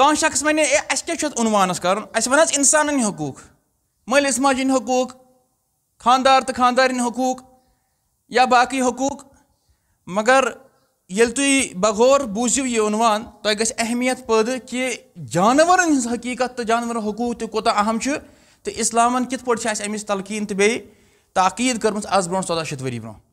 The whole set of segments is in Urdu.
شخص کخص ون اے عانس وز انسان حقوق ماجہِ ہِنٛدۍ حقوق خاندار تہٕ خانٛدارٮ۪ن حقوق یا باقی حقوق مگر ییٚلہِ تُہۍ بغور بوزیو یہ عنوان تۄہہِ گژھِ اہمیت پیدے کہ جانور ہن حقیقت جانور حقوق تک کوت اہم پٲٹھۍ اسلام کت پیسہ تلقیٖن تلقین بیٚیہِ تاقیٖد کٔرمٕژ آز برونٛٹھ ژۄداہ شیت ؤری برونٛہہ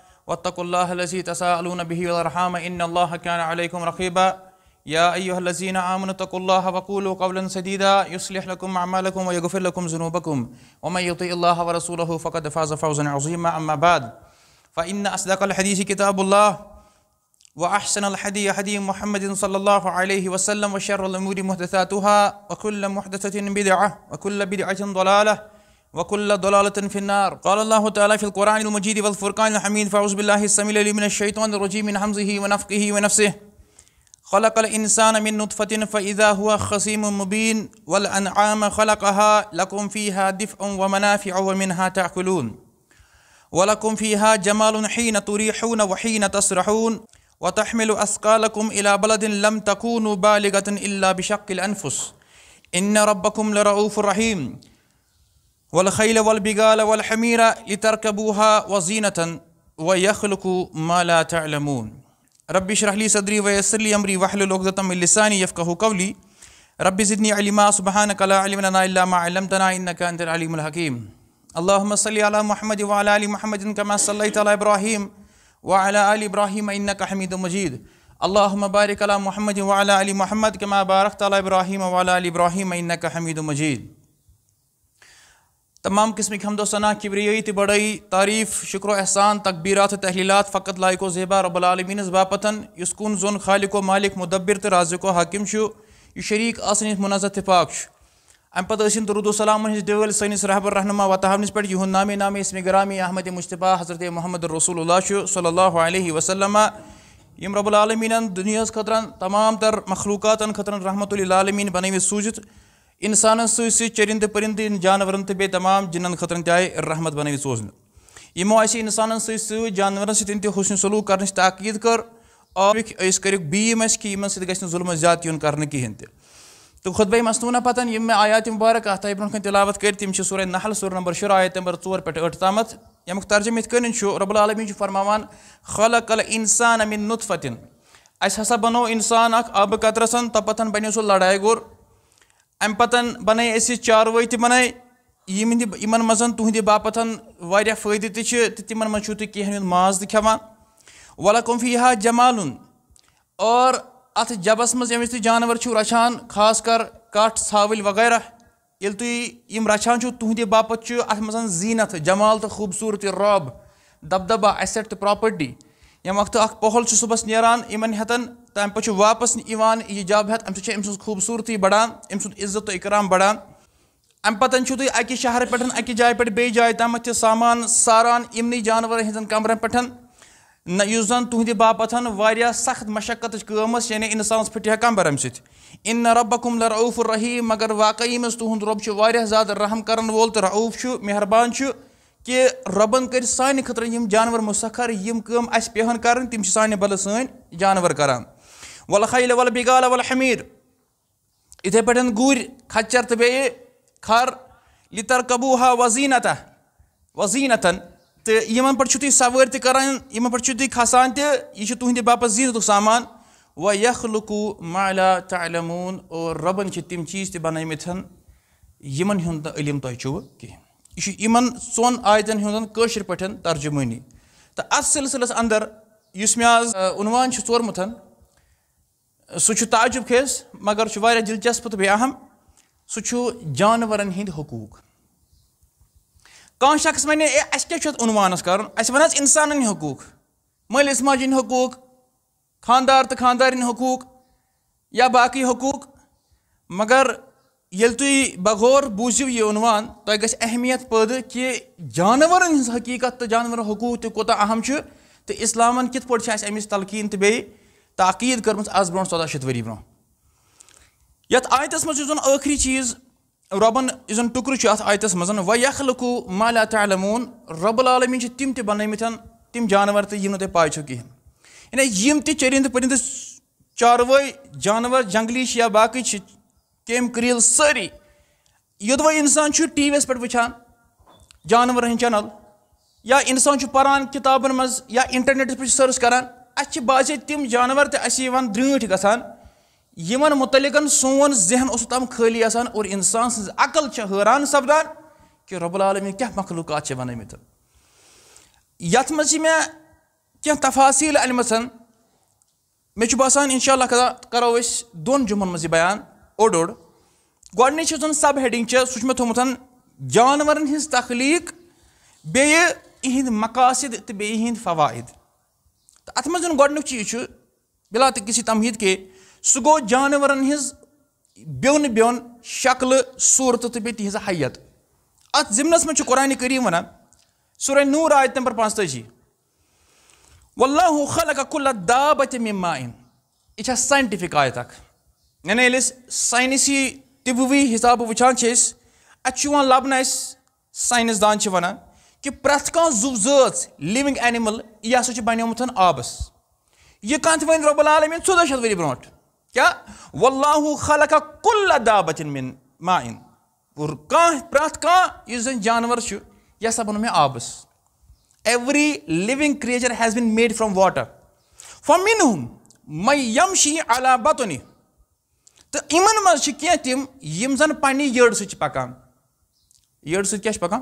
واتقوا الله الذي تساءلون به والارحام ان الله كان عليكم رقيبا يا ايها الذين امنوا اتقوا الله وقولوا قولا سديدا يصلح لكم اعمالكم ويغفر لكم ذنوبكم ومن يطع الله ورسوله فقد فاز فوزا عظيما اما بعد فان اصدق الحديث كتاب الله واحسن الحديث حديث محمد صلى الله عليه وسلم وشر الامور محدثاتها وكل محدثه بدعه وكل بدعه ضلاله وكل ضلالة في النار قال الله تعالى في القرآن المجيد والفرقان الحميد فأعوذ بالله السميع العليم من الشيطان الرجيم من حمزه ونفقه ونفسه خلق الإنسان من نطفة فإذا هو خصيم مبين والأنعام خلقها لكم فيها دفء ومنافع ومنها تأكلون ولكم فيها جمال حين تريحون وحين تسرحون وتحمل أثقالكم إلى بلد لم تكونوا بالغة إلا بشق الأنفس إن ربكم لرؤوف رحيم والخيل والبغال والحمير لتركبوها وزينة ويخلق ما لا تعلمون رب اشرح لي صدري ويسر لي أمري واحلل عقدة من لساني يفقه قولي رب زدني علما سبحانك لا علم لنا إلا ما علمتنا إنك أنت العليم الحكيم اللهم صل على محمد وعلى آل محمد كما صليت على إبراهيم وعلى آل إبراهيم إنك حميد مجيد اللهم بارك على محمد وعلى آل محمد كما باركت على إبراهيم وعلى آل إبراهيم إنك حميد مجيد تمام قسمک حمد و ثناک کبری بڑی تعریف شکر و احسان تقبیرات تحلیلات فقط لائق و زیبا رب العالمینس باپت اس کن خالق و مالک مدبر تو رازق و حاکم یہ شریک آسن منظر سلام ہز ڈول سنس ڈیول رہنما و وطاہنس پہ یہ نامی نامی اسم گرامی احمد مشتبہ حضرت محمد رسول اللہ صلی اللہ علیہ وسلم یم رب العالمین دنیا خطرن تمام تر مخلوقات خطرن رحمۃ العالمین بنوت سوزت انسان سی چرند پرند جانورن تو بیت تمام جنن خطرن تہ آئے رحمت بنوی سوزن یمو اس انسان سی جانورن ستن تہ حسن سلوک کرنچ تاکید کر اور اس کرک بیم اس کہ یمن ست گژھِ ظلم زیادٕ یُن کرنے کِہیٖنۍ تہِ تو خطبہ مستونہ پتن یہ میں آیات مبارک اتھ برون کن تلاوت کر تم سورہ نحل سورہ نمبر شر آیت نمبر ژور پہ اٹھ تام یمیک ترجمہ ات کن رب العالمین فرماوان خلق الانسان من نطفت اس ہسا بنو انسان اخ آب قطرسن تپتن بنو سہ لڑایہِ گوٚر ام پتن بنائی اسی چار وی تی بنائی یہ من دی ایمن واریاہ تو ہندی باپتن واریا فائدی تی چھ تی تی من ماز دی کھوان والا فی ہا جمالن اور ات جبس مز یمیس تی جانور چھو رچان خاص کر کٹ ساویل وغیرہ یل تی ایم رچان چھو تو ہندی باپت چھو ات مزن زینت جمال تا خوبصورتی راب دب دبا ایسٹ پراپٹی یم وقت اک پوحل چھو سبس نیران ایمن حتن تاہم پچھو واپس ایوان یہ جاب ہے امسو چھے امسو خوبصورتی بڑا امسو عزت و اکرام بڑا ام پتن چھو تو یہ اکی شہر پٹھن اکی جائے پٹھ بے جائے تاہم سامان ساران امنی جانور ہیں کمرن کامرہ نہ نیوزن زن ہندی باپتن واریاہ سخت مشکت اچھ کامس یعنی انسان سپٹھے کام برہم سیت ان ربکم لرعوف الرحیم مگر واقعی میں ستو ہند رب واریاہ واریا رحم کرن وول والت رعوف چھو مہربان چھو کہ ربن کر سانی خطرن یم جانور مسخر یم کم اس پیہن کرن تیم چھ سانی بل سان جانور کران ولخیل ولبگال ولحمیر اتھے پٹھن گور کھچر تو بیئے کھر کبوہا وزینتا وزینتا تو یمن پٹ چھو سوار تہ کران یمن پٹ چھو تھی کھسان تہ یہ چھ تہندِ باپت زینتک سامان و یخلقو مالا تعلمون اور ربن چھ تم چیز تہ بنٲیمٕتۍ یمن ہُنٛد نہٕ علم تۄہہِ چھُو کِہیٖنۍ یہ چھ یمن ژۄن آیتن ہُنٛد کٲشِر پٲٹھۍ ترجمٲنی تہٕ اَتھ سِلسِلَس اندر یُس مےٚ آز عنوان چھُ تعجب خیز مگر دلچسپ تو اہم سہ جانورن حقوق کخص ون اہس کھات عنوانس کرسان حقوق مل اس ماج حقوق خاندار تہٕ خانٛدارٮ۪ن حقوق یا باقی حقوق مگر ییٚلہِ تُہۍ بغور بوزیو یہ عنوان پٲدٕ کہِ پیدان ہز حقیقت تہٕ جانور حقوق تہِ کتا اہم پٲٹھۍ اسلام کت پہ تلقیٖن تلقین بیٚیہِ تاقید تاکید آز برہ چودہ شیت وری برہ یتھ آیتس مزن كری چیز ربن مالا تعلمون آیت العالمیٖن چھِ تِم تہِ رب العالمین تم تہِ جانور نہٕ تۄہہِ پاے چھو کِہیٖنۍ یعنی چھِ یا جانور جنگلی باقی کرٛیٖل سٲری یوٚدوَے یدو چھُ ٹی ویس پانور ہند چَنَل یا پران یا اِنٹَرنٮ۪ٹَس پٮ۪ٹھ پہ سٔرٕچ کَران اچھا باسے تم جانور تس گسان یمن متعلق سون ذہن اس خالی آسان اور انسان سن عقل حیران سپدان کہ رب العالمین کیا مخلوقات بنمت یت بن مفاصیل انمت مے باسان ان شاء اللہ تعالیٰ کرو دون جمعن مجھ بیان اوڑ اوڑ گب ہیڈنگ سوچ میں تن جانور ہن تخلیق بی مقاصد تو فوائد ات من گیز بلااطی تمہید بیوٚن شکلہٕ صوٗرتہٕ شکل صورت تہذ حیت ات ضمنس مجھے قرآن کریم واع س سو رو آیت تمبر پانچ تجی و اللہ خالق الابت معین یہ سائنٹفک آیت چھُ یِوان حساب وچان ساینَس دان چھِ وَنان کہ پہ زو زوگ اینمل یہ سا چنیتھ آبس یہ کانتیں رب ژۄداہ شَتھ ؤری برونٛٹھ کیا اللہ خلقہ کل کانٛہہ مائن زَن کھان جانور یہِ سا بَنوو مےٚ آبس every living creature has been made from water تِم یِم زَن پنٛنہِ تو سۭتۍ چھِ پَکان یٔڑ سۭتۍ کیٛاہ چھِ پَکان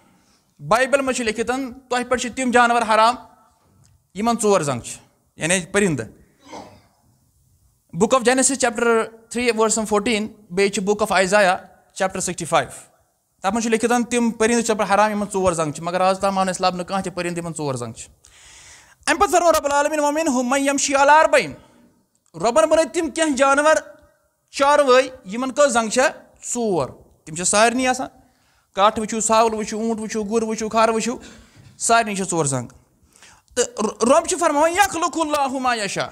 بائبل مجھ لکھت تہ پہ تم جانور حرام یمن ور زنگ یعنی پرندہ book of Genesis chapter three verse fourteen بیچ book of Isaiah chapter sixty five تب مجھ لکھت تم پرند چپر حرام یمن ور زنگ مگر آز تام آو اس لبن کھانا تہ پرند یمن ور زنگ ام پتہ فرمو رب العالمین ومن ہم یمشی علی بین ربن بنائی تم کینٛہہ جانور چاروٲے یِمن کٔژ زنٛگ چھےٚ ژور تِم چھِ سارنٕے آسان کٹھ وٕچھِو ساوُل وٕچھِو ژوٗنٛٹھ وٕچھِو گُر وٕچھِو کھر وٕچھِو سارنٕے چھِ ژور زنٛگ تہٕ رۄب چھُ فرماوان یک لُک اللہ ما یشا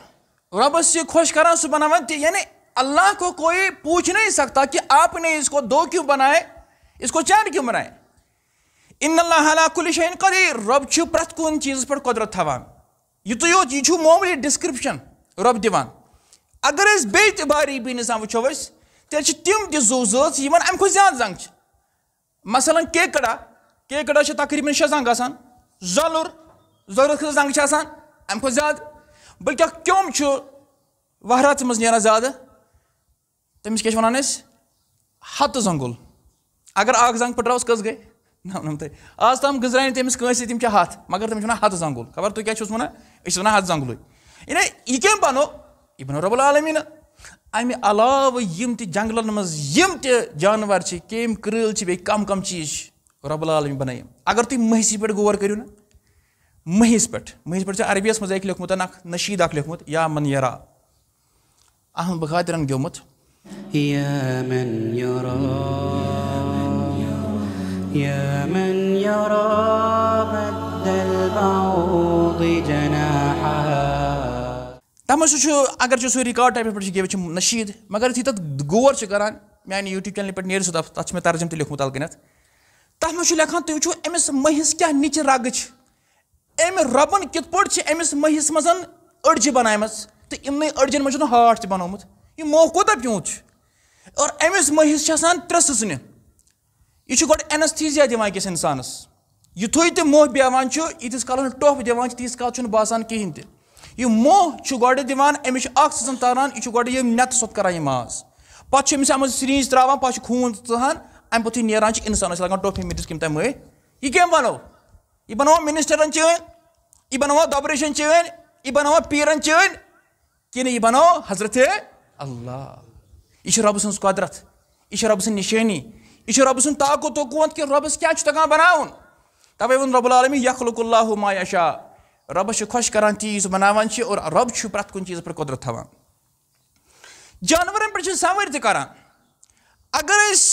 رۄبَس چھِ خۄش کران سُہ بناوان تہِ یعنی اللہ کو کوئی پوچھ نہیں سکتا کہ آپ نے اس کو دو کیوں بنائے اس کو چار کیوں بنائے ان اللہ علیہ کُلہِ شایَن قدیٖر رۄب چھُ پرٛٮ۪تھ کُنہِ چیٖزَس پٮ۪ٹھ قۄدرت تھاوان یُتُے یوت یہِ چھُ معموٗلی ڈِسکرِپشَن رۄب دِوان اگر أسۍ بیٚیہِ تہِ باری بیٖنہِ سان وٕچھو أسۍ تیٚلہِ چھِ تِم تہِ زُو زٲژ یِمَن اَمہِ کھۄتہٕ زیادٕ زنٛگ چھِ مثلا مثلاًٹا كیک تقریباً زنٛگ آسان آسان زۄلُر ضروٗرت چھِ اَمہِ کھۄتہٕ زیادٕ بٔلکہِ اکھ کیوٚم چھُ زنگان منٛز نیران زیادٕ تٔمِس ن چھِ وَنان أسۍ ہَتہٕ زنٛگُل اگر اکھ زنٛگ کٔژ گٔے پٹروس آز تام نا نہٕ تٔمِس کٲنٛسہِ تِم چھِ ہَتھ مگر تٔمِس چھِ وَنان ہَتہٕ زنٛگُل خبر تُہۍ چھُس وَنان أسۍ چھِ وَنان ہَتھ زنگل یعنی یہ یہِ کٔمۍ یہ یہِ رب العالمی العالمیٖنہٕ امہ علاوہ یم تہ جنگلن مز یم تہ جانور چھ کیم کرل چھ بیئی کم کم چیز رب العالمی بنائی اگر تہ مہسی پیٹھ غور کریو نا مہس پیٹھ مہس پیٹھ چھ عربیس مز ایک لیکھمت اک نشید اک لیکھمت یا من یرا اہن بخاترن گیومت یا من یرا یا من یرا بد البعوض جنا تب من سر اگر رِکاڈ ٹایپَس پٮ۪ٹھ چھِ پہ چھِ نشیٖد مگر یُتھُے تَتھ غور چھِ چھِ کَران میٛانہِ یوٗٹیوٗب چَنلہِ پٮ۪ٹھ نیرِ سُہ تَتھ تَتھ تَتھ مےٚ تہِ کٔنٮ۪تھ منٛز چھُ لیکھان تُہۍ وٕچھِو أمِس مٔہِس کیٛاہ نِچہِ رَگہٕ چھِ أمۍ رۄبَن کِتھ پٲٹھۍ چھِ أمِس مٔہِس منٛز أڈجہِ پہ تہٕ یِمنٕے أڈجَن منٛز چھُنہٕ ہاٹ تہِ تک بن موہ پیوٗنٛت چھُ اور أمِس مٔہِس چھِ آسان او امس مہیوسان ترے سننے یہ گنستھی دکس انسانس یتھوئی تو موہ دِوان چھِ تیٖتِس ٹوپ چھُنہٕ باسان کِہیٖنۍ تہِ یہ موہ گ تاران یہ کران یہ ماز پاس سریج نیران پون پوتھے نا لگان ٹوپی متعدد یہ بنو یہ بنو منسٹرن چا دبریشن چاو پیرن چھ یہ بنو حضرت اللہ یہ رب سن قدرت یہ رب سن نشانی یہ رب سن طاقت تکونت کہ ربس کچھ تکان ون رب العالمی یخلق اللہ ما یشا ربس خوش کران چیز بناوان اور رب پرت کن چیز پر قدرت تھوان جانورن تہ کران اگر اس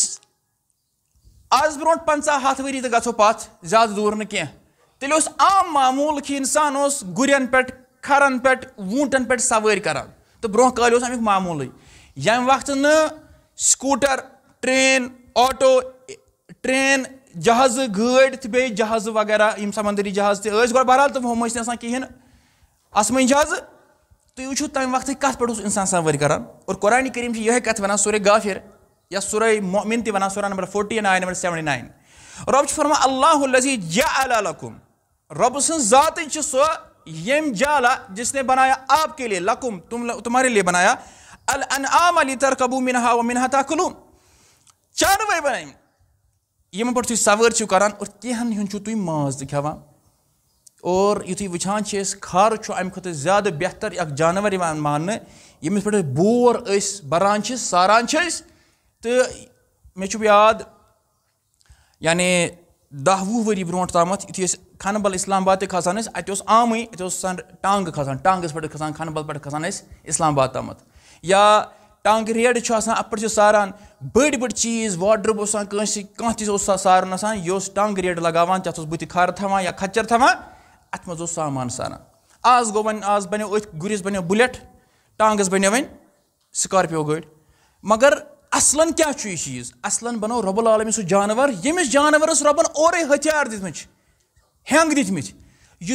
آز برو پنچہ ہاتھ وری گھو پات زیادہ دور کی تیل اس عام معمول کہ انسان اس گرین پہ کھرن پہ وونٹن پہ سوار کران تو برو کال اس امیک معمول یم وقت نکوٹر سکوٹر ٹرین آٹو ٹرین جہاز گڑ تو بی جہاز وغیرہ یہ سمندری جہاز تھی گا بہرحال تو ہم نا کہین آسمانی جہاز تھی وچو تم وقت کت پہ انسان سور کر اور قرآن کریم سے یہ کت و سور غافر یا سور مومن تنا سورہ number forty nine number seventy nine رب سے فرما اللہ الزی جا لکم رب سن ذات سے سو یم جالا جس نے بنایا آپ کے لیے لکم تم تمہارے لیے بنایا الام علی تر قبو منہا و منہا تا کلوم چانوے بنائی یِمن پٮ۪ٹھ تھی سوٲرۍ چھِو کران اور کیٚنٛہن ہُنٛد چھُو تُہۍ ماز تہِ کھٮ۪وان اور یُتھُے وٕچھان چھِ أسۍ کھر چھُ اَمہِ کھۄتہٕ زیادٕ بہتر اکھ جانور یِوان ماننہٕ ییٚمِس پٮ۪ٹھ أسۍ بور اس بران چھِ ساران چھِ أسۍ تہٕ مےٚ چھُ یاد یعنی دہ وُہ وری برونٛٹھ تامت یُتھُے أسۍ کھنبل اِسلام آباد تہِ کھسان ٲسۍ اَتہِ اوس عامٕے اَتہِ اوس آسان ٹانٛگہٕ کھسان ٹانٛگَس پٮ۪ٹھ کھسان کھنبل پٮ۪ٹھ کھسان ٲسۍ اِسلام آباد تامَتھ یا ٹانٛگہٕ ریڈٕ چھُ آسان اَتھ پٮ۪ٹھ چھِ ساران بڑ باڈر کانس سارن یہ ٹانگ ریٹ اوس بٕتھِ بت تھاوان یا کھچر خچر تھانے سامان ساران وۄنۍ گو بَنیو أتھۍ گُرِس بَنیو بُلٮ۪ٹ ٹانٛگَس بَنیو وۄنۍ سٕکارپِیو گٲڑۍ مگر اصل کیا چیز اصل بنو رب العالم سانور یمس جانورس ربن اورے ہتھیار دھینگ دت مت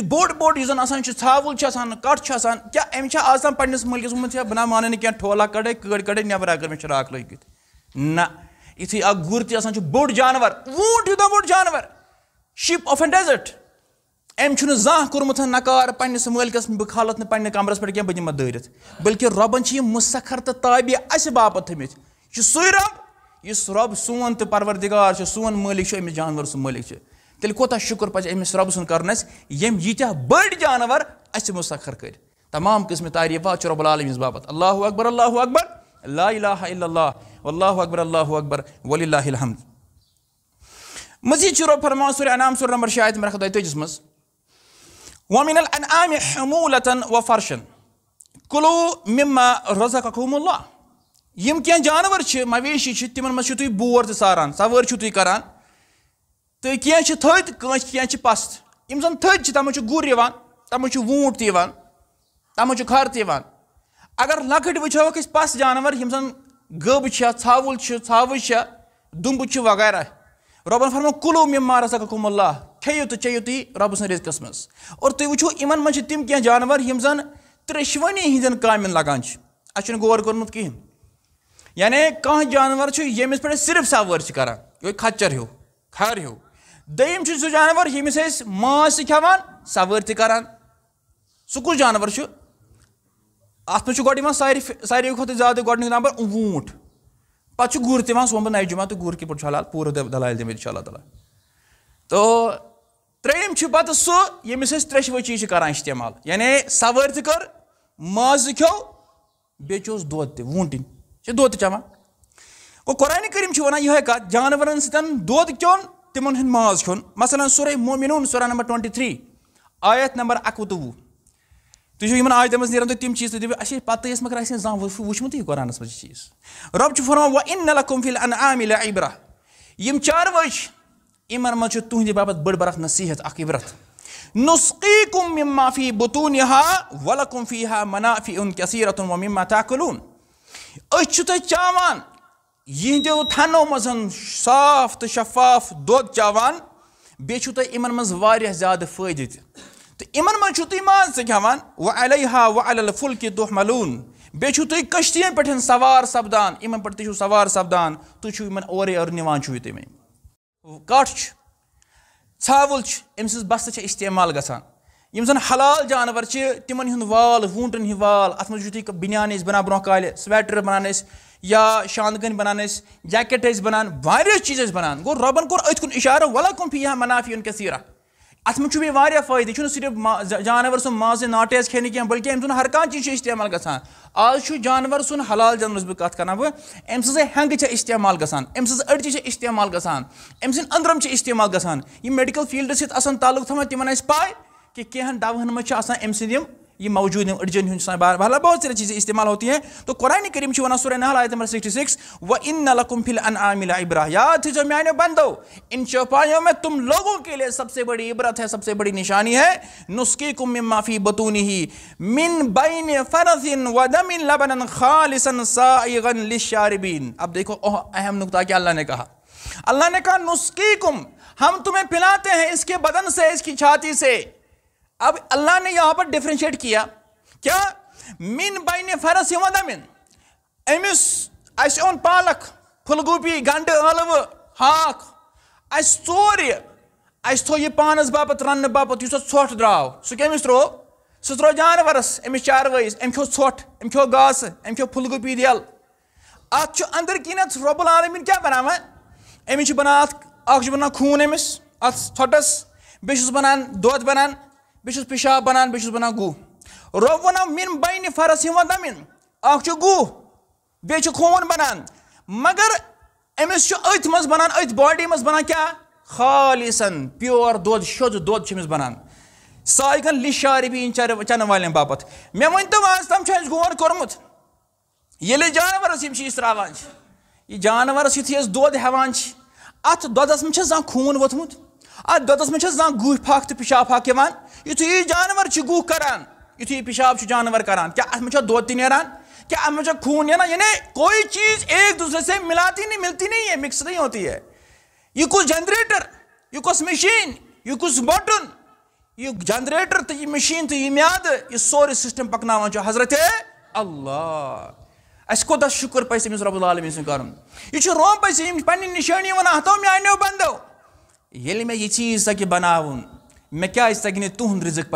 بڑھان چولان آسان کیا مٲلِکَس تک ہے بہٕ مجھے مانَے مانے کینٛہہ ٹھولا کڑے اگر کڑے چھِ راک لٲگِتھ نہ نت یوٗتاہ بوٚڑ جانور شِپ آف کھالَتھ نہٕ پنٛنہِ کَمرَس نکار کینٛہہ بہٕ دِمہٕ دٲرِتھ بٔلکہِ رۄبَن چھِ یِم مُسخر تہٕ ربن اَسہِ یہ تھٲمٕتۍ یہِ چھُ سُے تھے یُس رب سون پَروَردِگار پروردگار سون ملک جانور پَزِ أمِس رۄبہٕ شکر کَرُن اَسہِ رب ییٖتیٛاہ بٔڑۍ جانور اَسہِ مُسخر کر تمام قسم تعریٖفات و رب العالمِس باپَتھ اللہ اکبر اللہ اکبر لا الہ الا اللہ واللہ اکبر اللہ اکبر وللہ الحمد مزید شروع انام نمبر وزیدرمان سرم سمبر شاہ ومن الانعام حمولتا فرشن کلو مما رزقکم اللہ یم کی جانور مویشی تمہن منچو تھی بور تاران سو ترا تو یم زن کی تدھوج گر تمہ تعوان تمہ تیو اگر لکٹ اس پس جانور یہ زن گھا ھوج وغیرہ ربن فرما کلو مم مارا سکم اللہ کتو تی رب سور تھی وچو ان تم جانور ہم زن تریشونی ہند کام لگانے اچھا غور کومت کہیں یعنی کان جانور یس پڑھ صرف سو یہ خچر ہو کر ہو دم سو جانور یس ماس تو كر سانور اَتھ منٛز چھُ گۄڈٕ یِوان ساروی ساروی کھۄتہٕ زیادٕ گۄڈنیُک نمبر ووٗنٛٹھ پَتہٕ چھُ گُر تہِ یِوان سومبہٕ نَیہِ جُمعہ تہٕ گُر کِتھ پٲٹھۍ چھُ حلال پوٗرٕ دَلایل دِمہٕ اِنشاء اللہ تعالیٰ تہٕ ترٛیٚیِم چھُ پَتہٕ سُہ ییٚمِس أسۍ ترٛیشوٕے چیٖز چھِ کَران استعمال یعنی سَوٲرۍ تہِ کٔر مازٕ کھیوٚو بیٚیہِ چھُ دۄد تہِ ووٗنٛٹِنۍ چھِ دۄد تہِ چٮ۪وان گوٚو قۄرانہِ کٔرِم چھِ وَنان یِہوٚے کَتھ جانوَرَن سۭتۍ دۄد کھیوٚن تِمَن ہُنٛد ماز کھیوٚن مثلاً سورُے مومِنوٗن سورہ نمبر ٹُوَنٹی تھرٛی آیَتھ نمبر اَکوُہ تہٕ وُہ يمن آيات مز تيم چيز چیز اشي اے پتہ مگر اسين زان وچمت یہ قرآن مجھ چيز رب فرمان فرما وان لكم في الانعام لعبره يم لعبرہ یم چاروے یمن تون دي بابت بڑ برخ نصیحت اخ عبرت نسقيكم مما في بطونها ولكم فيها منافع كثيره ومما تاکلون أس تہ چاوان یہندو تھنو مزن صاف تشفاف شفاف چاوان بیٚیہِ چھُو تۄہہِ یِمن منٛز واریاہ زیادٕ ان من ول ول پھلکہ دہ ملون بیشت سوار سپدان سوار سپدان تھی اور نو تم کٹھل امس بس سے استعمال گانا زن حلال جانور تمہن وال وال وونٹنال اتنا یو بنا بنانا برال سویٹر بنانے یا شانکن بنانے بنان بنانا چیز بنانا وم فی منافی ان کے سیرہ ات مجھ وی فائدہ یہ صرف جانور سن ماز ناٹیز کھینے کی بلکہ ام سن ہر کان چیز استعمال گسان آج جانور سن حلال جانورس بہ کت کرنا وہ ام سز ہنگ استعمال گسان ام سز أڑچہ استعمال گسان ام سن اندرم استعمال گسان یہ میڈیکل فیلڈس سیت تعلق تھوان تمن پائے کہ کینہن دوہن مجھ ام سند یہ موجود ہیں ارجن ہند سان بار بہلا بہت سارے چیزیں استعمال ہوتی ہیں تو قرآن کریم چھو سورہ نحل آیت نمبر 66 وَإِنَّ لَكُمْ فِي الْأَنْعَامِ لَعِبْرَةً یاد جو میانے بندو ان چوپایوں میں تم لوگوں کے لیے سب سے بڑی عبرت ہے سب سے بڑی نشانی ہے نُسْقِكُم مِّمَّا فِي بَطُونِهِ مِن بَيْنِ فَرَثٍ وَدَمٍ لَبَنًا خَالِصًا سَائِغًا لِلشَّارِبِينَ اب دیکھو اہم نقطہ کیا اللہ نے کہا اللہ نے کہا نُسْقِكُم ہم تمہیں پلاتے ہیں اس کے بدن سے اس کی چھاتی سے اب اللہ نے یہاں پر ڈیفرنشیٹ کیا کیا من بین فرس ہی ودہ من امیس ایس اون پالک پھلگو پی گنڈ اولو مطلب ہاک ایس سوری ایس تو یہ پانس باپت رن باپت یسو سوٹ دراؤ سو کیا میس رو سو سرو جان ورس امیس چار ویس ام کھو سوٹ ام کھو گاس ام کھو پھلگو پی دیال آت چو اندر کینت رب العالمین کیا بنا میں امیس چو بنا آت آخش بنا کھون امیس آت سوٹس بیشس بنا دوت بنا بھشاب بنانے بنانا گہ رو من بین فرس یہ دمن اچھے گہ خون بنان مگر بنان باڈی منان کیا خالی سا پیور دمس بنان سائے کل شاربی چر چال باپ مے ورنت آج تمہیں غور کورمت جانورس ترا جانورس یس دن سے زان خون و ات دۄدَس منٛز چھےٚ زانٛہہ گُہۍ پھکھ تہٕ پِشاب پھکھ یِوان یِتھُے یہِ جاناوار چھُ گُہہ کران یِتھُے یہِ پِشاب چھُ جاناوار کران کیٛاہ اَتھ منٛز چھا دۄد تہِ نیران کیا اَتھ منٛز چھا خوٗن نیران یعنی کویی چیٖز ایک دوٗسرے سے مِلاتی نہیں مِلتی نہیں ہے مِکس نہیں ہوتی ہے یہِ کُس جَنریٹر یہِ کۄس مِشیٖن یہِ کُس بۄٹُن یہِ جَنریٹر تہٕ یہِ مِشیٖن تہٕ یہِ میادٕ یہِ سورُے سِسٹَم پَکناوان چھُ حضرت اللہ اَسہِ کوتاہ شُکُر پَزِ أمِس رۄب العالمیٖن سُنٛد کَرُن یہِ چھُ روم پَزِ یِم پَنٕنہِ نِشٲنی وَنان ہَتو مےٚ بَندو ییٚلہِ مےٚ یہِ چیٖز تَگہِ بَناوُن مےٚ کیٛازِ تَگہِ نہٕ تُہُنٛد رِزق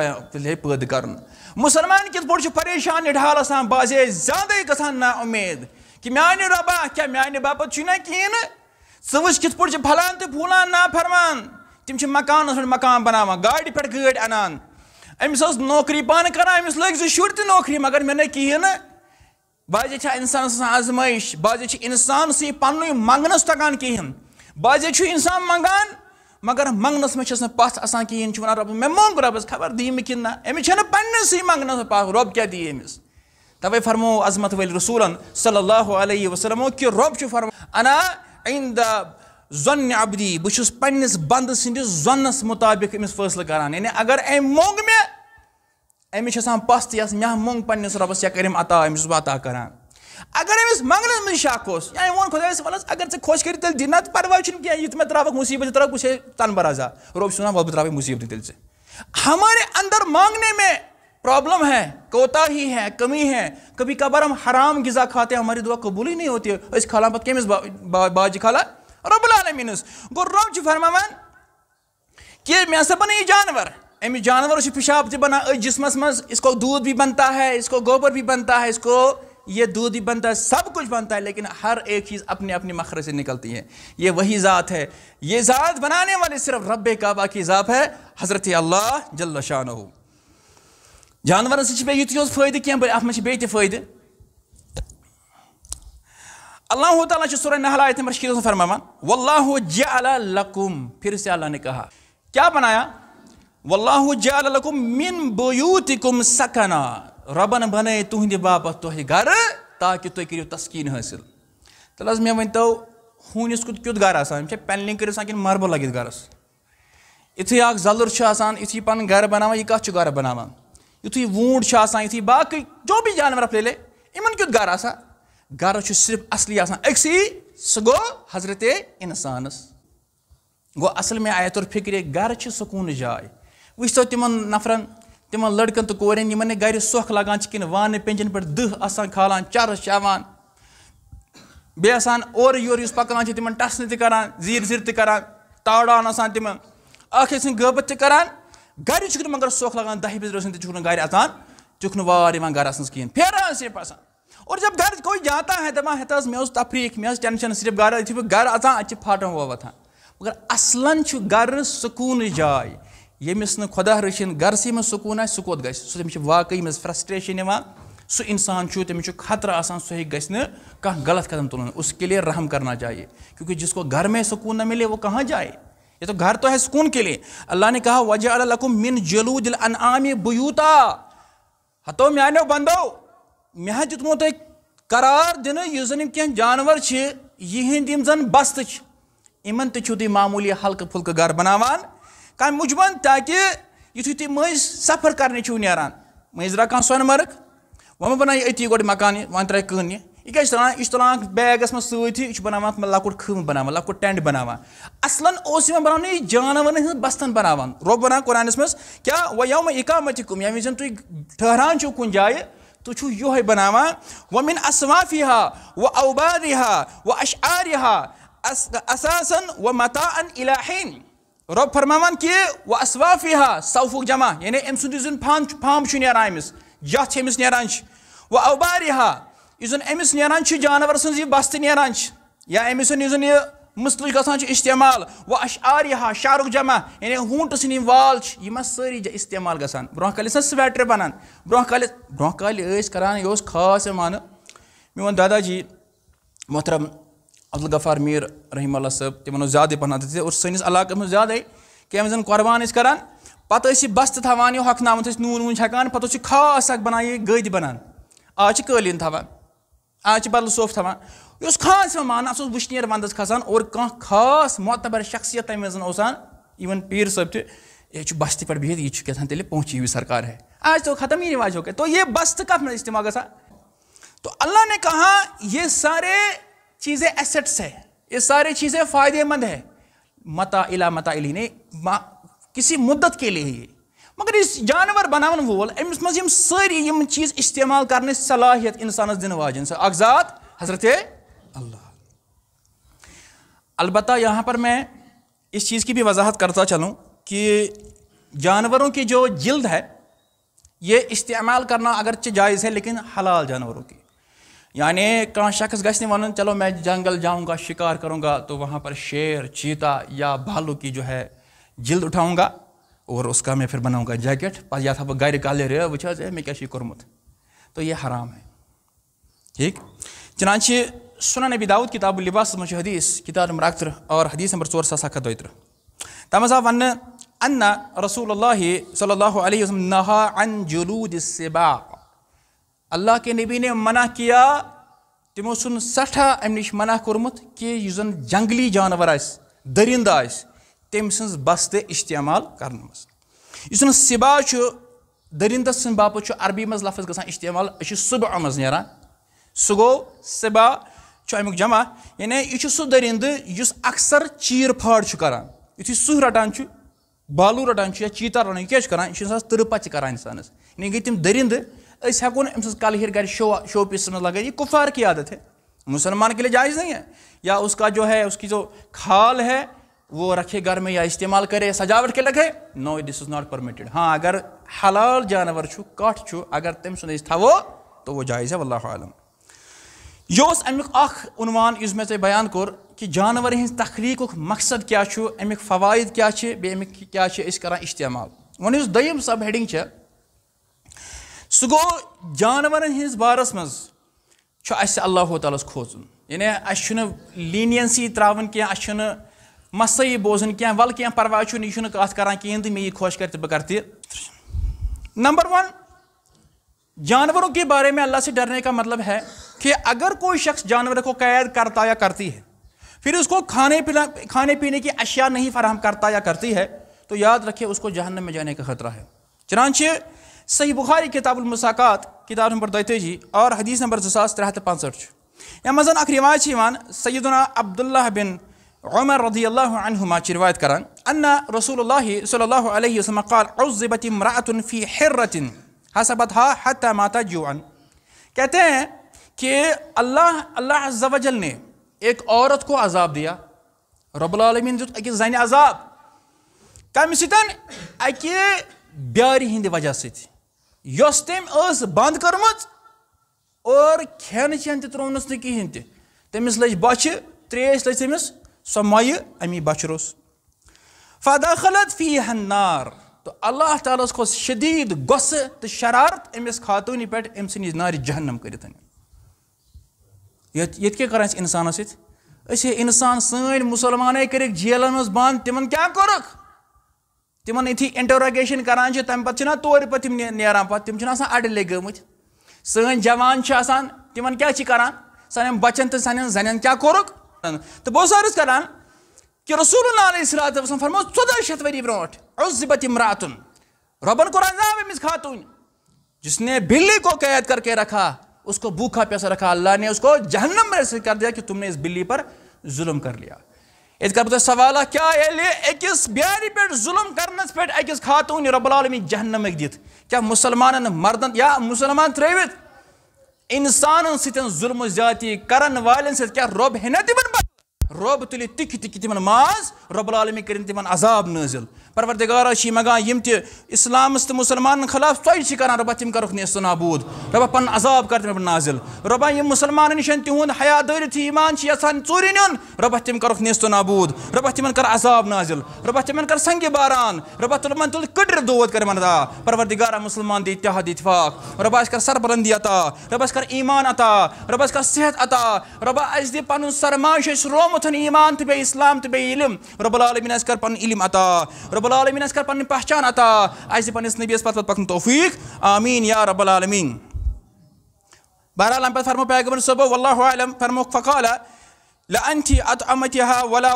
پٲدٕ کَرُن مُسلمان کِتھ پٲٹھۍ چھُ پریشان نِڈحال آسان باسے زیادَے گژھان نا اُمید کہِ میٛانہِ رۄبا کیٛاہ میٛانہِ باپَتھ چھُے نہ کِہیٖنۍ نہٕ ژٕ وٕچھ کِتھ پٲٹھۍ چھِ پھلان تہٕ پھوٗلان نا فرمان تِم چھِ مکانَس پٮ۪ٹھ مکان بَناوان گاڑِ پٮ۪ٹھ گٲڑۍ اَنان أمِس ٲس نوکری پانہٕ کَران أمِس لٔگۍ زٕ شُرۍ تہِ نوکری مگر مےٚ نَے کِہیٖنۍ نہٕ بازے چھا اِنسانَس آسان آزمٲیِش بازے چھِ اِنسانسٕے پَنٕنُے منٛگنَس تَگان کِہیٖنۍ بازے چھُ اِنسان منٛگان مگر منگنس میں چھس پھ آسان کھین چھ رب میں مونگ ربس خبر دم کن امس پنس منگنس پھ رب کیا دے امس توے فرمو عظمت ول رسول صلی اللہ علیہ وسلم کہ رب فرمو انا عند زن عبدی بس پنس بند سندس زنس مطابق امس فیصلہ کران یعنی اگر ام مونگ میں امس پس تس مہ مونگ پنس ربس یا کرم عطا امس بہ عطا کران اگر أمس منگلن من شاخوس یعنی ون خدا ولس اگر ژے خوش کری تیل جنت پرواہ چھن کیا یت میں تراوک مصیبت تراوک کچھ تن برازا رب سنا ول تراوک مصیبت تیل سے ہمارے اندر مانگنے میں پرابلم ہے کوتا ہی ہے کمی ہے کبھی کبھار ہم حرام غذا کھاتے ہیں ہماری دعا قبول ہی نہیں ہوتی ہے اس کھالا پت کے مس باج کھالا رب العالمین گو رب چھ جی فرماوان کہ میں سب نہیں جانور امی جانور پیشاب تہ بنا جسمس مز اس کو دودھ بھی بنتا ہے اس کو گوبر بھی بنتا ہے اس کو یہ دودھ ہی بنتا ہے سب کچھ بنتا ہے لیکن ہر ایک چیز اپنے اپنے مخرج سے نکلتی ہے یہ وہی ذات ہے یہ ذات بنانے والے صرف رب کعبہ کی ذات ہے حضرت اللہ جل شانہ جانورن سے چھپے یوتیو اس فائدہ کیا بلے احمد چھپے یوتیو فائدہ اللہ تعالیٰ چھو سورہ نحل آیت مرشکیر سے فرمائے من واللہ جعل لکم پھر سے اللہ نے کہا کیا بنایا واللہ جعل لکم من بیوتکم سکنا ربن بنے تہند باپ تہ گر تاکہ تھی کرو تسکین حاصل تب مے ون تو ہونس کت کت آپ پینلنگ کن مربل لگت گرس یتھے اخ زلر یہ کت گھر گر بن وونٹ یتھے باقی جو بھی جانور پھیلے ان کت آ گر صرف اصلی اکسی سہ گو حضرت انسانس گو اصل میں آیت الفکر گر سکون جائے تم نفرن تم لڑکن تو کورین لگان کن وان پن پہ آسان کھالان چرس چیز بیان اور یورس پکان ٹسن تر زیر تاڑان آسان تم تمہیں سن غبت ترقر گھر مگر سوکھ لگان دہ بجے تک نکان چھ نار گھر کھین پھیران صرف آپ اور جب گھر کوئی جاتا ہے مے تفریق ٹینشن صرف گھر یہ چھِ پھاٹن واقع مگر اصلاً گر سکون جاے ییٚمِس نہٕ خۄدا رٔچھِنۍ گَرسٕے منٛز سکوٗن آسہِ سُہ کوٚت گژھِ سُہ تٔمِس چھِ واقعی منٛز فرٛسٹریشَن یِوان سُہ اِنسان چھُ تٔمِس چھُ خطرٕ آسان سُہ ہیٚکہِ گژھِ نہٕ کانٛہہ غلط قدم تُلُن اس کے لیے رحم کرنا چاہیے کیونکہ جس کو گھر میں سکون نہ ملے وہ کہاں جائے یہ تو گھر تو ہے سکون کے لیے اللہ نے کہا وجہ الکم من جلود الانعام بیوتا ہتو میانیو بندو مےٚ حظ دیُتمو تۄہہِ قرار دِنہٕ یُس زَن یِم کینٛہہ جاناوار چھِ یِہِنٛدۍ یِم زَن بستہٕ چھِ یِمَن تہِ چھُو تُہۍ معموٗلی ہلکہٕ پھُلکہٕ گَرٕ بَناوان کم مجبن تاکہ یہ تھی مز سفر کرنے چھو نیران مز رکان کھانا سون مرگ وہ بنا یہ اتی گوڑ مکان یہ ترائے کن یہ کیا تلان یہ تلان بیگس مز سی یہ بنا لکٹ خم بنا لکٹ ٹینٹ بنا اصل اس بنا یہ جانورن ہند بستن بنا رب بنا قرآنس مز کیا وہ یوم اکامت کم یا زن تھی ٹھہران چھو کن جائے تو چھو یہ بنا وہ من اصواف یہ وہ اوبار یہ وہ اشعار یہ اساسن و متا ان الہین روب فرما کہ وہ اشواف یہ ہا صفک جمع یعنی ام سب نمس جچ امس نش اباریہ امس ن جانور سن بستہ نیا ام سن مستل گمال وشعہ شہر جمع یعنی ہونٹ سند وال ساری اسمال گا برہرہ کال سویٹر بنان برہ کال برہ کال یہ خاص مان من دادا جی محترم عبدالغفار میر رحمہ اللہ صاحب تمہوں زیادہ پہنا دیتے اور سنس علاقہ میں زیادہ کہ ہم زن قربان اس کران پتہ اسی بست تھوان یہ حق نامت اس نون ونچ ہکان پتہ اسی خاص حق بنا یہ گئی بنان آج چی کالین تھوان آج چی بدل صوف تھوان یہ اس خاص میں مانا اس وشنیر وندس کھسان اور کان خاص معتبر شخصیت ہے مزن اوسان ایون پیر صاحب تھی یہ چھو بستی پر بھید یہ چھو کہتا ہے پہنچی ہوئی سرکار ہے آج تو ختم ہی نواز ہو گئے تو یہ بست کف میں استعمال کسا تو اللہ نے کہا یہ سارے چیزیں ایسٹس ہے یہ ساری چیزیں فائدہ مند ہیں متا متعلی نے کسی مدت کے لیے ہی مگر اس جانور بناون وول امس مزے چیز استعمال کرنے صلاحیت انسانس دن واجن سے اغزاد حضرت اللہ البتہ یہاں پر میں اس چیز کی بھی وضاحت کرتا چلوں کہ جانوروں کی جو جلد ہے یہ استعمال کرنا اگرچہ جائز ہے لیکن حلال جانوروں کی یعنی کانٛہہ شخص گژھِ نہٕ وَنُن چلو میں جنگل جاؤں گا شکار کروں گا تو وہاں پر شیر چیتا یا بھالو کی جو ہے جلد اٹھاؤں گا اور اس کا میں پھر بناوں گا جیکٹ پتہٕ یَتھ ہا بہٕ گَرِ کَلہِ رِ وٕچھ حظ ہے مےٚ کیٛاہ چھُ یہِ کوٚرمُت تو یہِ حرام ہے ٹھیٖک چنانچہ سُنن نبی داؤد کِتاب لِباسَس منٛز چھُ حدیٖث کِتاب نمبر اَکہٕ اور حدیٖث نمبر ژور ساس اَکھ ہَتھ دۄیہِ تٕرٛہ تَتھ منٛز آو وَننہٕ اَنہ رسول اللہ صلی اللہ علیہ وسلم نہا ان جلوٗد صبا اللہ کے نبی نے منع کیا تمو سن سٹھا سم نش منع کورمت کہ اس جنگلی جانور آس درند آس تم سن استعمال کرنے مز اس سبا درندس ساپت عربی مز لفظ گسان استعمال گاسان صبح مز نیران سہ گو سبا امیک جمع یعنی یہ سہ درند اکثر چیر پھاڑ کران یویے سہ رٹان بالو رٹان یا چیتا رٹان کیا کران یہ راست تر انسانس یعنی گئی تم درند تو اس ہوں امس کلہیر گھر شو شو پیسہ لگا یہ جی، کفار کی عادت ہے مسلمان کے لیے جائز نہیں ہے یا اس کا جو ہے اس کی جو کھال ہے وہ رکھے گھر میں یا استعمال کرے سجاوٹ کے لگے نو دس از ناٹ ہاں اگر حلال جانور کٹ اگر تم وہ تو وہ جائز ہے اللہ عالم یہ اس امی عنوان اس میں بیان کور کہ جانور ہن تخلیق مقصد کیا امک فوائد کیا اسمال ویس سب ہیڈنگ سہ گو بارَس بارس چھُ اَسہِ اللہ ہَس کھوژُن یعنی وَلہٕ کینٛہہ تراؤن کی یہِ بوزن کی کَران کِہیٖنۍ تہٕ مےٚ تو خۄش یہ خوش کر بہ کر نمبر ون جانوروں کے بارے میں اللہ سے ڈرنے کا مطلب ہے کہ اگر کوئی شخص جانور کو قید کرتا یا کرتی ہے پھر اس کو کھانے پلا کھانے پینے کی اشیا نہیں فراہم کرتا یا کرتی ہے تو یاد رکھے اس کو جہنم میں جانے کا خطرہ ہے چنانچہ صحیح بخاری کتاب المساکات کتاب نمبر دجی اور حدیث نمبر زر ہاتھ پانچہٹ یعنی اخواج سعید الا سیدنا عبداللہ بن عمر رضی اللہ عنہما روایت کرانا رسول اللہ صلی اللہ علیہ وسلم قال عزبت امرأت فی ماتا وسمار کہتے ہیں کہ اللہ اللہ عز و جل نے ایک عورت کو عذاب دیا رب العالمین اکی زن عذاب کم اکی بیاری ہند وجہ ست تم بند کری چی ترو نسین تمس لج بچے تری لوچ روس فدا خلط فی ہن نار تو اللہ ہَس کھو شدید گۄسہٕ تو شرارت امس خاتون پہ ام سٕنٛدِس نار جہنم کرس انسان سن مسلمان بنٛد بند تمہ کوٚرُکھ تمن یتھی انٹروگیشن کران تمہیں پہ تور نا اڑ اڈل گمت سن کیا کران سان بچن تو سان زن تو بہت عرض کر کہ رسول اللہ علیہ اللہ طرم چودہ شیت وری برو اس ربن کو ربن امس خاتون جس نے بلی کو قید کر کے رکھا اس کو بھوکھا پیسا رکھا اللہ نے اس کو جہنم میں سے کر دیا کہ تم نے اس بلی پر ظلم کر لیا یت سوالہ کیا اکس بیاری ظلم کرنس پیٹ اکس خاتون رب العالمی جہنمک مسلمان مردن یا مسلمان تریویت انسان ستن ظلم و زیادتی کرن والن کیا رب حتن پہ رب تلہ تک تک تمہ ماز رب العالمی کر عذاب نازل یم تہ اسلامس تو مسلمان خلاف چویشی کران ربا تم کر نست نابود ربا پن عذاب کر تمہ نازل ربا یم مسلمان نشن تہ حیا دور تھی ربا تم رک نست نابود ربا تمہ کر عذاب نازل ربا کر سنگ باران ربا تمن تل کٹر دود پروردگارا مسلمان دی اتحاد اتفاق ربا اس کر سربلندی عطا اس کر ایمان عطا اس کر صحت عطا دی پن سرماش روم تھن ایمان تبی اسلام تبی علم رب العالمین اس کر پن علم عطا رب العالمین اس کر پن پہچان عطا اس پن اس نبی اس پت پکن توفیق آمین یا رب العالمین بہرحال پتہ فرمو پیغمبر صبح والله اعلم فرمو فقال لأنت أطعمتها ولا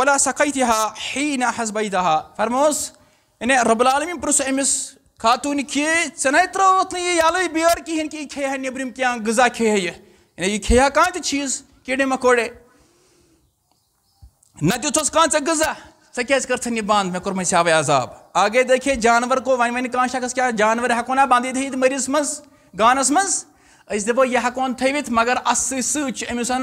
ولا سقيتها حين حسبيتها فرموس إن رب العالمين برس أمس خاتون كي سنايت روتني يالي بيار كي هن كي كي هن يبرم كيان غزا كي هي إن يكيا كانت چيز كيڑے مکوڑے کان کا غذہ کے کیاز کر کن بند میں کورمے یہوئی عذاب آگے دیکھے جانور کو وین ویں کان شخص کیا جانور ہیکو نہ بندے تھے مرض میں گانس یہ دیکہ تھوتھ مگر ات غذا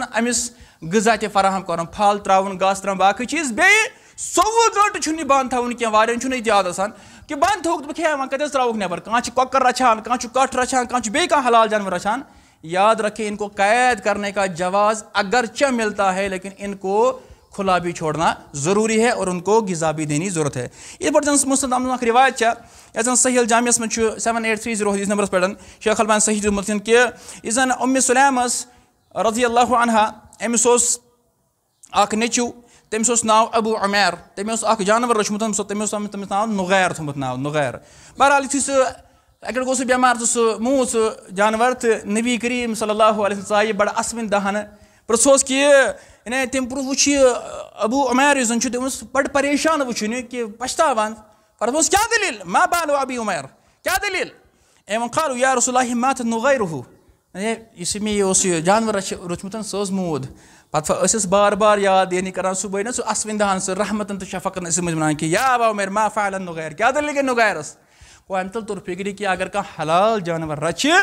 غزہ فراہم کرن پھل تر گاس تر بھی چیز بیٹھ چھی بند تھن کے ون یاد کا کہ بند تھو دیکھ ویں كت تراوک نبر کان ککر رچان كان کھٹ رچان کانیہ کان حلال جانور یاد رکھے ان کو قید کرنے کا جواز اگر ملتا ہے ان کو کھلا بھی چھوڑنا ضروری ہے اور ان کو بھی دینی ضرورت ہے اس پہ چا رواج ہے صحیح جامعہ من چھو سیون ایٹ تھری زیرو حدیث نمبرس شیخ البان صحیح مسلم کہ اس زن ام سلیم رضی اللہ عنہ امس اخ نیچو تمس ناو ابو عمیر تم اخ جانور روچمت سو تم ناو نغیر تھوت ناؤ نغیر بہرحال یو سر اگر گو سو بیمار تو سو جانور تو نبی کریم صلی اللہ علیہ وسلم بڑا اسمن دہان پروس کہ تم پوچھ یہ ابو عمیر تمہ بَڑٕ پریشان یہِ کہ پَشتاوان پَتہٕ ووٚنُس کیا دلیل ما بالو ابی عمیر کیا دلیل ووٚن خالو یا رسول اللہ مات جانوَرَس چھِ روٚچمُت نگیر جانور موٗد پَتہٕ ٲسۍ أسۍ بار بار یاد یعنی یعنی کرنا سُہ رحمتَن تہٕ شفقَن رحمتن تو وَنان کہِ یا عُمیر ما کیٛاہ دٔلیٖل کیا نُغیرَس گوٚو اَمہِ تَل توٚر فِکرِ کہِ اگر کانٛہہ حلال جانور رچہ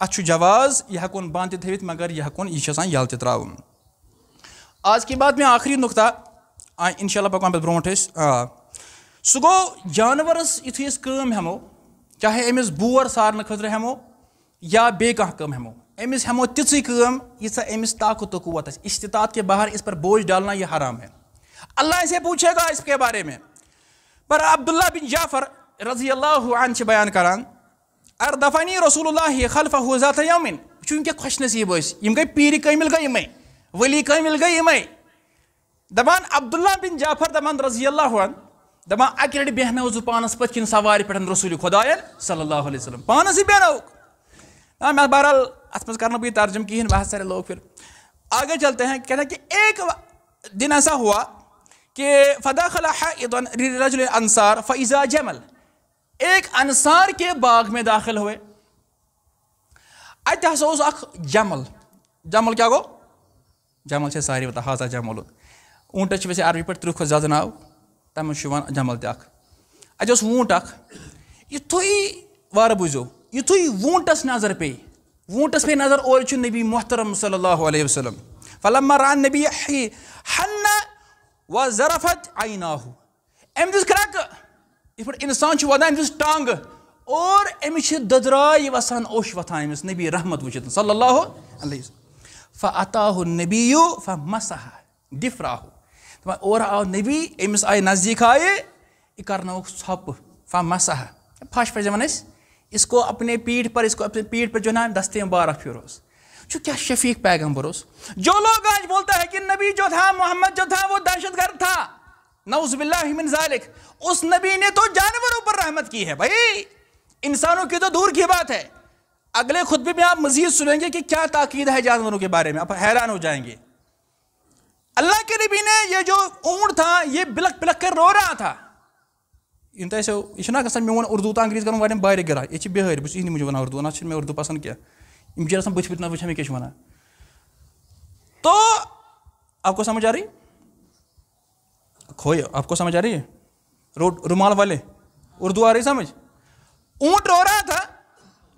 اتھ جواز یہ ہکون بند تہ تھوت مگر یہ ہکون یہ یل تہ تر آز کی بات میں آخری نقطہ ان شاء اللہ پکان پہ برو سہ گو جانورس یتھے کم ہمو چاہے امس بور سارن خطر ہمو یا بے کھانا کم ہمو امس ہمو تژ کم ییژہ امس طاقت و قوت استطاعت کے باہر اس پر بوجھ ڈالنا یہ حرام ہے اللہ سے پوچھے گا اس کے بارے میں پر عبداللہ بن جعفر رضی اللہ عنہ بیان کران اردفنی رسول اللہ خلف ذات یومن چونکہ خوش نصیب اس یم گئی پیری کامل گئی یمے ولی کامل گئی یمے دپان عبداللہ بن جعفر دپان رضی اللہ عنہ دپان اکہ لٹہ بیہنو زٕ پانس پتہٕ کِنۍ سوارِ پٮ۪ٹھ رسول خۄدایَن صلی اللہ علیہ وسلم پانس یہِ بیہنووُکھ مےٚ بہرحال اَتھ منٛز کَرٕ نہٕ بہٕ یہِ ترجم کِہیٖنۍ بہٕ حظ سارے لوگ پھر آگے چلتے ہیں کہتا ہے کہ ایک دن ایسا ہوا کہ فدا خلا حائض رجل انصار فاذا جمل ایک انصار کے باغ میں داخل ہوئے اتا اس جمل جمل کیا گو جمل سے ساری وتہ حاضہ جمل اونٹس پہ ترہ کھت زیادہ ناؤ تم جمل تک اتر اس وٹ اک وار بوزو یتھے وونٹس نظر پہ وونٹس پے نظر اور نبی محترم صلی اللہ علیہ وسلم ران نبی دس اس پہ انسان ودان امس ٹانگ اور امس ددرائی وسان اوش وتھان امس نبی رحمت وچت صلی اللہ علیہ وسلم فاتاه النبي فمسح دفراه اور آو نبی امس آئی نزدیک آئے یہ کرنوک ژھپ فمسح پھش پہ زمان اس اس کو اپنے پیٹھ پر اس کو اپنے پیٹھ پر جو نا دستے مبارک پھروس جو کیا شفیق پیغمبر اس جو لوگ آج بولتا ہے کہ نبی جو تھا محمد جو تھا وہ دہشت گرد تھا نعوذ باللہ من ذالک اس نبی نے تو جانوروں پر رحمت کی ہے بھائی انسانوں کی تو دور کی بات ہے اگلے خطبے میں آپ مزید سنیں گے کہ کیا تاکید ہے جانوروں کے بارے میں آپ حیران ہو جائیں گے اللہ کے نبی نے یہ جو اونٹ تھا یہ بلک بلک کر رو رہا تھا یہ نہ کسن میں اردو تو انگریز کروں گا باہر گرا یہ بہر بس ہندی مجھے بنا اردو نہ میں اردو پسند کیا مجھے بچپت نہ کیا تو آپ کو سمجھ آ رہی کھوئے آپ کو سمجھ آ رہی ہے رومال والے اردو آ رہی سمجھ اونٹ رو رہا تھا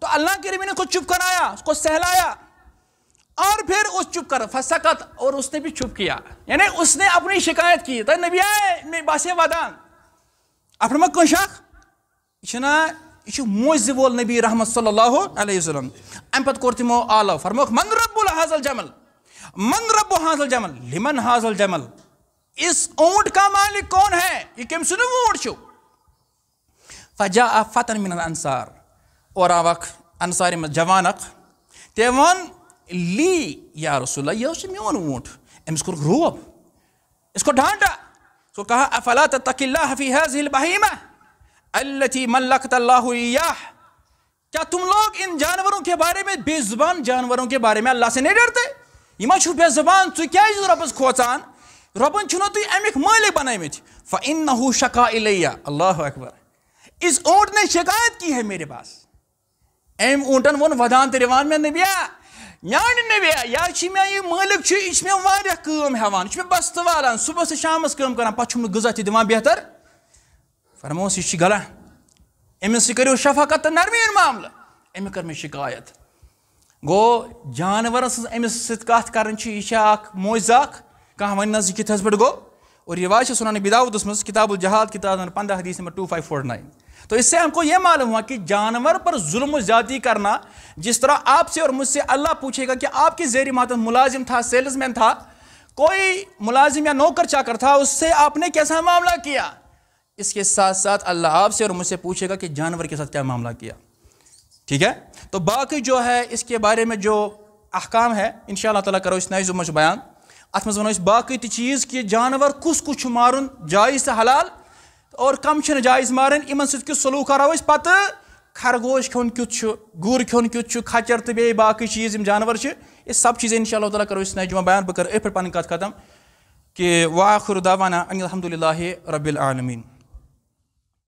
تو اللہ کے ربی نے کچھ چپ کرایا اس کو سہلایا اور پھر اس چپ کر فسقت اور اس نے بھی چپ کیا یعنی اس نے اپنی شکایت کی تو نبی آئے میں بس وادان شخ یہ موز وول نبی رحمت صلی اللہ علیہ وسلم پت تمو آلو فرموک من رب الحاظل جمل من رب حاضل جمل لمن حاضل جمل اس اونٹ کا مالک کون ہے یہ کم سنو اونٹ چھو فجاء فتن من الانصار اور آوک انصار جوانک تیوان لی یا رسول اللہ یہ اسے میون اونٹ امس کو روب اس کو ڈھانڈا کو کہا افلا تتق اللہ فی هذه البحیمہ اللتی ملکت اللہ ایاہ کیا تم لوگ ان جانوروں کے بارے میں بے زبان جانوروں کے بارے میں اللہ سے نہیں ڈرتے یہ چھو بے زبان تو کیا جو رب اس کھوچان روبن چھو تھی امیک ملک بنو شکا اللہ اکبر اس اونٹ نے شکایت کی ہے میرے پاس نبیا یعنی نبیا کیونٹن ہوں بست والان صبح شام پم غذا تمام بہتر فرموس یہ غلط امس شفقت تو نرمین معاملہ امی کرکا گو جانور سز امس سی کت کر یہ موض کہاں ون نزت پہ گو اور روایت ہے سنان بداؤس مس کتاب الجہاد کتاب پندرہ پندہ حدیث نمبر فور تو اس سے ہم کو یہ معلوم ہوا کہ جانور پر ظلم و زیادتی کرنا جس طرح آپ سے اور مجھ سے اللہ پوچھے گا کہ آپ کی ماتن ملازم تھا سیلز مین تھا کوئی ملازم یا نوکر چاکر تھا اس سے آپ نے کیسا معاملہ کیا اس کے ساتھ ساتھ اللہ آپ سے اور مجھ سے پوچھے گا کہ جانور کے ساتھ کیا معاملہ کیا ٹھیک ہے تو باقی جو ہے اس کے بارے میں جو احکام ہے ان شاء اللہ تعالیٰ کرو اس نائز و بیان ات مز ونو باقی تہ چیز کہ جانور کس کس مارن جائز تو حلال اور کم جائز مارن ان ست سلوک کرو پتہ خرگوش کھیون کت گر کھیون کت کھچر تو بیٚیہِ باقی چیٖز یِم جانور چھِ یہِ سب چیٖز اِنشاء اللہ تعالیٰ کرو أسۍ نَجمہ بیان بہٕ کَرٕ أتھۍ پٮ۪ٹھ پَنٕنۍ کَتھ ختم کہِ واخر داوانا الحمدُ للہ رب العالمیٖن